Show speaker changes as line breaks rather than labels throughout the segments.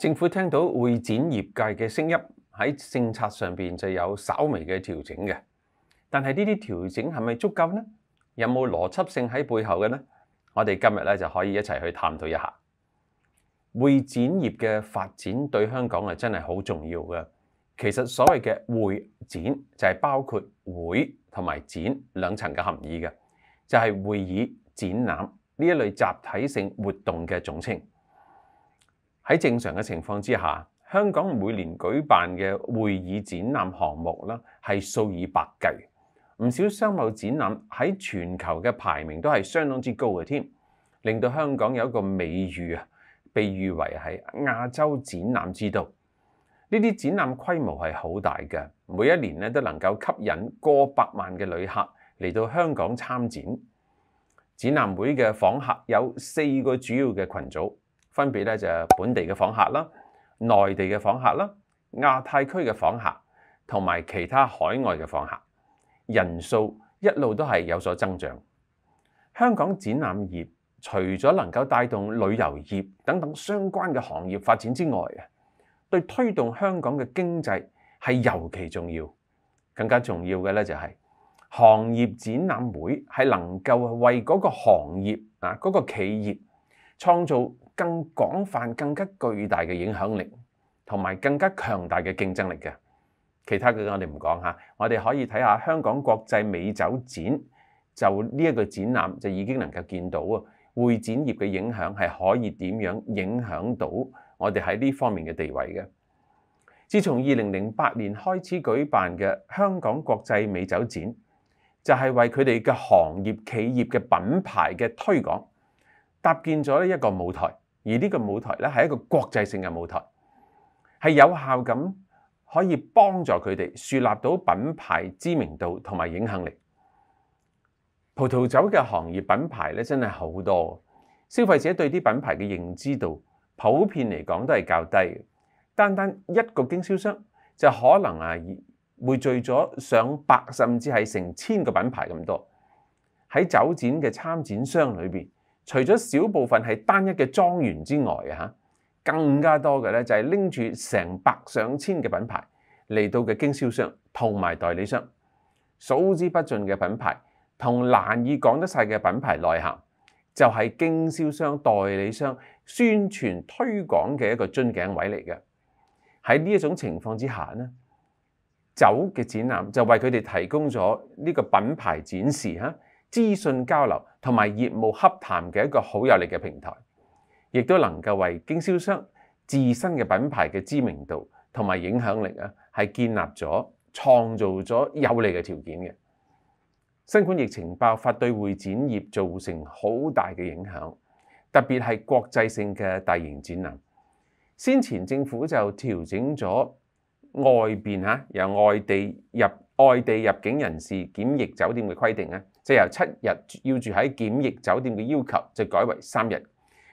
政府聽到會展業界嘅聲音，喺政策上面就有稍微嘅調整嘅。但係呢啲調整係咪足夠呢？有冇邏輯性喺背後嘅呢？我哋今日呢就可以一齊去探討一下會展業嘅發展對香港係真係好重要嘅。其實所謂嘅會展就係包括會同埋展兩層嘅含義嘅，就係會議、展覽呢一類集體性活動嘅總稱。喺正常嘅情況之下，香港每年舉辦嘅會議展覽項目啦，係數以百計。唔少商貿展覽喺全球嘅排名都係相當之高嘅添，令到香港有一個美譽啊，被譽為係亞洲展覽之都。呢啲展覽規模係好大嘅，每一年咧都能夠吸引過百萬嘅旅客嚟到香港參展。展覽會嘅訪客有四個主要嘅群組。分別咧就係本地嘅訪客啦、內地嘅訪客啦、亞太區嘅訪客同埋其他海外嘅訪客，人數一路都係有所增長。香港展覽業除咗能夠帶動旅遊業等等相關嘅行業發展之外啊，對推動香港嘅經濟係尤其重要，更加重要嘅咧就係行業展覽會係能夠為嗰個行業啊嗰個企業。創造更廣泛、更加巨大嘅影響力，同埋更加強大嘅競爭力嘅。其他嘅我哋唔講嚇，我哋可以睇下香港國際美酒展，就呢一個展覽就已經能夠見到啊！會展業嘅影響係可以點樣影響到我哋喺呢方面嘅地位嘅。自從二零零八年開始舉辦嘅香港國際美酒展，就係為佢哋嘅行業企業嘅品牌嘅推廣。搭建咗一個舞台，而呢個舞台咧係一個國際性嘅舞台，係有效咁可以幫助佢哋樹立到品牌知名度同埋影響力。葡萄酒嘅行業品牌咧真係好多，消費者對啲品牌嘅認知度普遍嚟講都係較低。單單一個經銷商就可能啊，匯聚咗上百甚至係成千個品牌咁多喺酒展嘅參展商裏邊。除咗少部分係單一嘅莊園之外啊，更加多嘅咧就係拎住成百上千嘅品牌嚟到嘅經銷商同埋代理商，數之不盡嘅品牌同難以講得晒嘅品牌內涵，就係經銷商代理商宣傳推廣嘅一個樽頸位嚟嘅。喺呢一種情況之下呢酒嘅展覽就為佢哋提供咗呢個品牌展示嚇、資訊交流。同埋業務洽談嘅一個好有力嘅平台，亦都能夠為經銷商自身嘅品牌嘅知名度同埋影響力啊，係建立咗、創造咗有利嘅條件嘅。新冠疫情爆發對會展業造成好大嘅影響，特別係國際性嘅大型展覽。先前政府就調整咗外邊嚇由外地入。外地入境人士檢疫酒店嘅規定咧，就由七日要住喺檢疫酒店嘅要求，就改為三日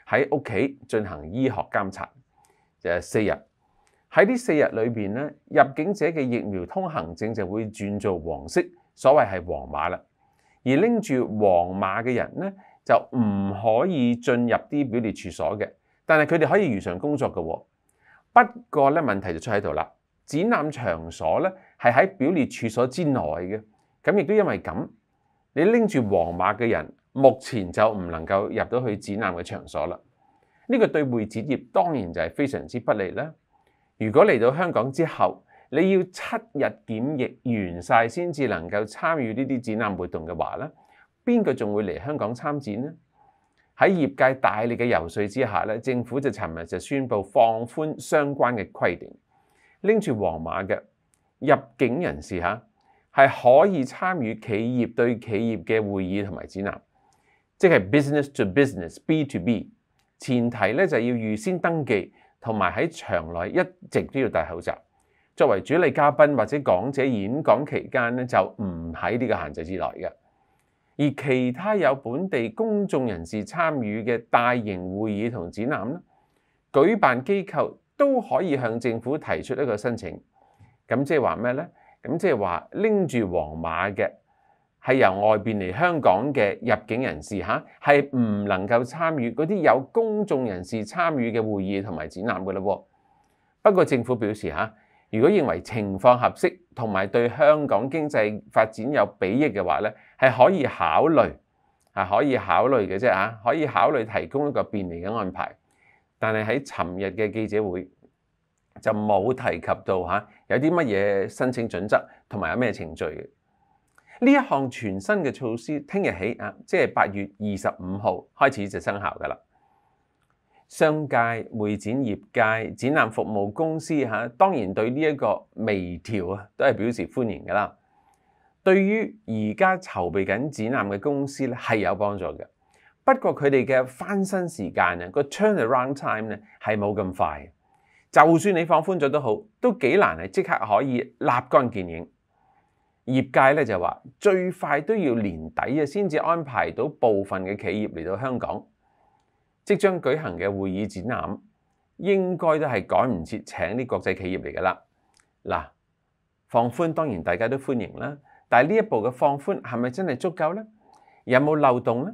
喺屋企進行醫學監察，就係四日喺呢四日裏面咧，入境者嘅疫苗通行證就會轉做黃色，所謂係黃碼啦。而拎住黃碼嘅人咧，就唔可以進入啲表列處所嘅，但係佢哋可以如常工作嘅。不過咧，問題就出喺度啦。展覽場所咧係喺表列處所之內嘅，咁亦都因為咁，你拎住黃馬嘅人目前就唔能夠入到去展覽嘅場所啦。呢個對會展業當然就係非常之不利啦。如果嚟到香港之後，你要七日檢疫完晒先至能夠參與呢啲展覽活動嘅話咧，邊個仲會嚟香港參展呢？喺業界大力嘅游說之下咧，政府就尋日就宣布放寬相關嘅規定。拎住皇馬嘅入境人士嚇，係可以參與企業對企業嘅會議同埋展覽，即係 business to business（B to B）。前提咧就要預先登記，同埋喺場內一直都要戴口罩。作為主理嘉賓或者講者演講期間咧，就唔喺呢個限制之內嘅。而其他有本地公眾人士參與嘅大型會議同展覽咧，舉辦機構。都可以向政府提出一個申請，咁即係話咩呢？咁即係話拎住黃馬嘅係由外邊嚟香港嘅入境人士嚇，係唔能夠參與嗰啲有公眾人士參與嘅會議同埋展覽嘅嘞。不過政府表示嚇，如果認為情況合適同埋對香港經濟發展有裨益嘅話呢係可以考慮，係可以考慮嘅啫嚇，可以考慮提供一個便利嘅安排。但係喺尋日嘅記者會就冇提及到嚇有啲乜嘢申請準則同埋有咩程序嘅呢？一項全新嘅措施，聽日起啊，即係八月二十五號開始就生效㗎啦。商界會展業界展覽服務公司嚇，當然對呢一個微調啊，都係表示歡迎㗎啦。對於而家籌備緊展覽嘅公司咧，係有幫助嘅。不過佢哋嘅翻身時間啊，個 turnaround time 咧係冇咁快。就算你放寬咗都好，都幾難係即刻可以立竿見影。業界咧就話最快都要年底啊，先至安排到部分嘅企業嚟到香港，即將舉行嘅會議展覽應該都係趕唔切請啲國際企業嚟㗎啦。嗱，放寬當然大家都歡迎啦，但係呢一步嘅放寬係咪真係足夠呢？有冇漏洞呢？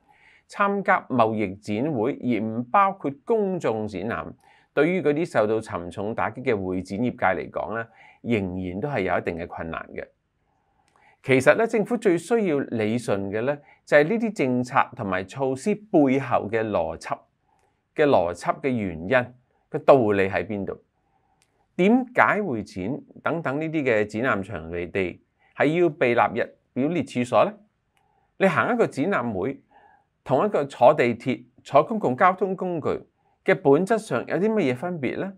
參加貿易展會而唔包括公眾展覽，對於嗰啲受到沉重打擊嘅會展業界嚟講咧，仍然都係有一定嘅困難嘅。其實咧，政府最需要理順嘅咧，就係呢啲政策同埋措施背後嘅邏輯嘅邏輯嘅原因嘅道理喺邊度？點解會展等等呢啲嘅展覽場地係要被納入表列處所咧？你行一個展覽會？同一個坐地鐵、坐公共交通工具嘅本質上有啲乜嘢分別呢？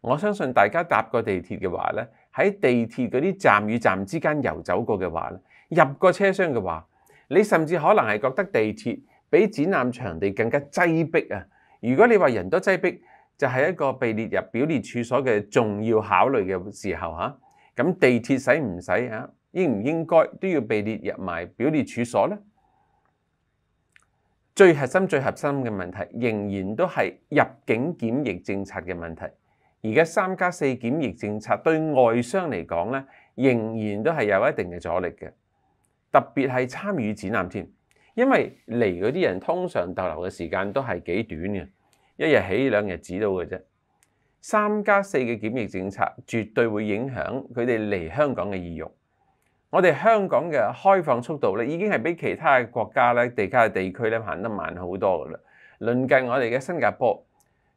我相信大家搭過地鐵嘅話咧，喺地鐵嗰啲站與站之間遊走過嘅話咧，入過車廂嘅話，你甚至可能係覺得地鐵比展覽場地更加擠迫啊！如果你話人多擠迫，就係一個被列入表列處所嘅重要考慮嘅時候嚇，咁地鐵使唔使啊？應唔應該都要被列入埋表列處所咧？最核心、最核心嘅問題仍然都係入境檢疫政策嘅問題。而家三加四檢疫政策對外商嚟講咧，仍然都係有一定嘅阻力嘅。特別係參與展覽添，因為嚟嗰啲人通常逗留嘅時間都係幾短嘅，一日起兩日止到嘅啫。三加四嘅檢疫政策絕對會影響佢哋嚟香港嘅意欲。我哋香港嘅開放速度咧，已經係比其他嘅國家咧、地他嘅地區咧行得慢好多噶啦。論近我哋嘅新加坡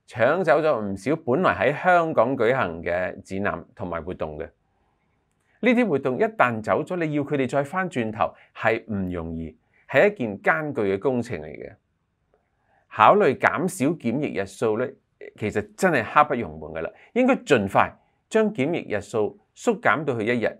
搶走咗唔少本來喺香港舉行嘅展覽同埋活動嘅，呢啲活動一旦走咗，你要佢哋再翻轉頭係唔容易，係一件艱巨嘅工程嚟嘅。考慮減少檢疫日數咧，其實真係刻不容緩噶啦，應該盡快將檢疫日數縮減到去一日。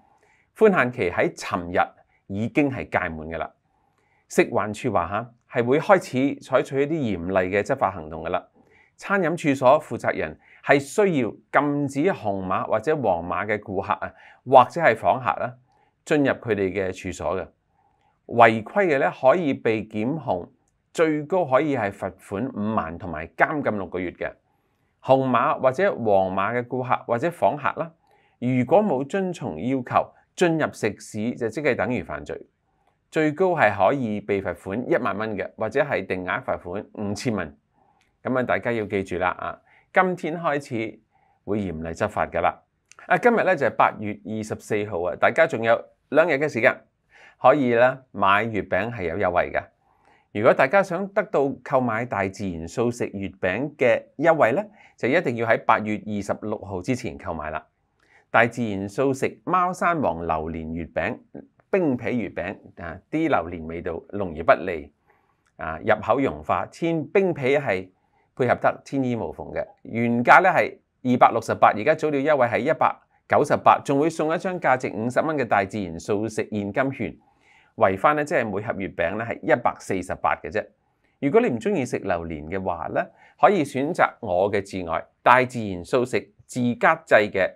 宽限期喺尋日已经係届满噶啦，食缓处话吓係会开始采取一啲严厉嘅执法行动噶啦，餐饮处所负责人係需要禁止红馬或者黄馬嘅顾客啊或者係访客啦进入佢哋嘅处所嘅，违规嘅咧可以被检控，最高可以係罚款五万同埋监禁六个月嘅，红馬或者黄馬嘅顾客或者访客啦，如果冇遵从要求。進入食肆就即係等於犯罪，最高係可以被罰款一萬蚊嘅，或者係定額罰款五千蚊。咁啊，大家要記住啦啊！今天開始會嚴厲執法噶啦。啊，今日咧就係八月二十四號啊，大家仲有兩日嘅時間可以咧買月餅係有優惠嘅。如果大家想得到購買大自然素食月餅嘅優惠咧，就一定要喺八月二十六號之前購買啦。大自然素食貓山王榴莲月餅冰皮月餅，啊啲榴莲味道浓而不腻啊入口融化。天冰皮係配合得天衣無縫嘅原價咧係二百六十八，而家早料優惠系一百九十八，仲會送一張價值五十蚊嘅大自然素食現金券，围翻咧即係每盒月餅咧係一百四十八嘅啫。如果你唔中意食榴莲嘅話咧，可以選擇我嘅挚愛大自然素食自家製嘅。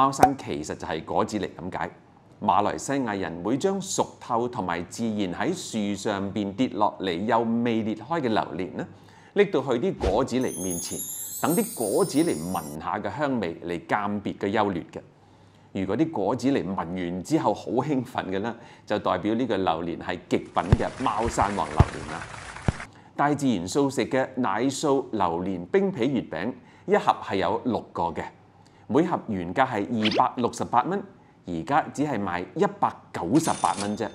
猫山其实就系果子狸咁解，马来西亚人会将熟透同埋自然喺树上边跌落嚟又未裂开嘅榴莲咧，拎到去啲果子狸面前，等啲果子狸闻下嘅香味嚟鉴别嘅优劣嘅。如果啲果子狸闻完之后好兴奋嘅咧，就代表呢个榴莲系极品嘅猫山王榴莲啦。大自然素食嘅奶酥榴莲冰皮月饼一盒系有六个嘅。每盒原價係二百六十八蚊，而家只係賣一百九十八蚊啫，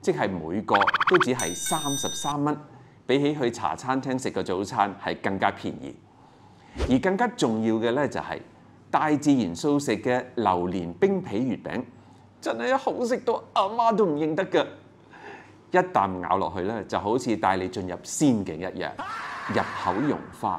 即係每個都只係三十三蚊，比起去茶餐廳食個早餐係更加便宜。而更加重要嘅咧就係大自然素食嘅榴蓮冰皮月餅，真係好食到阿媽都唔認得㗎！一啖咬落去咧，就好似帶你進入仙境一樣，入口溶化。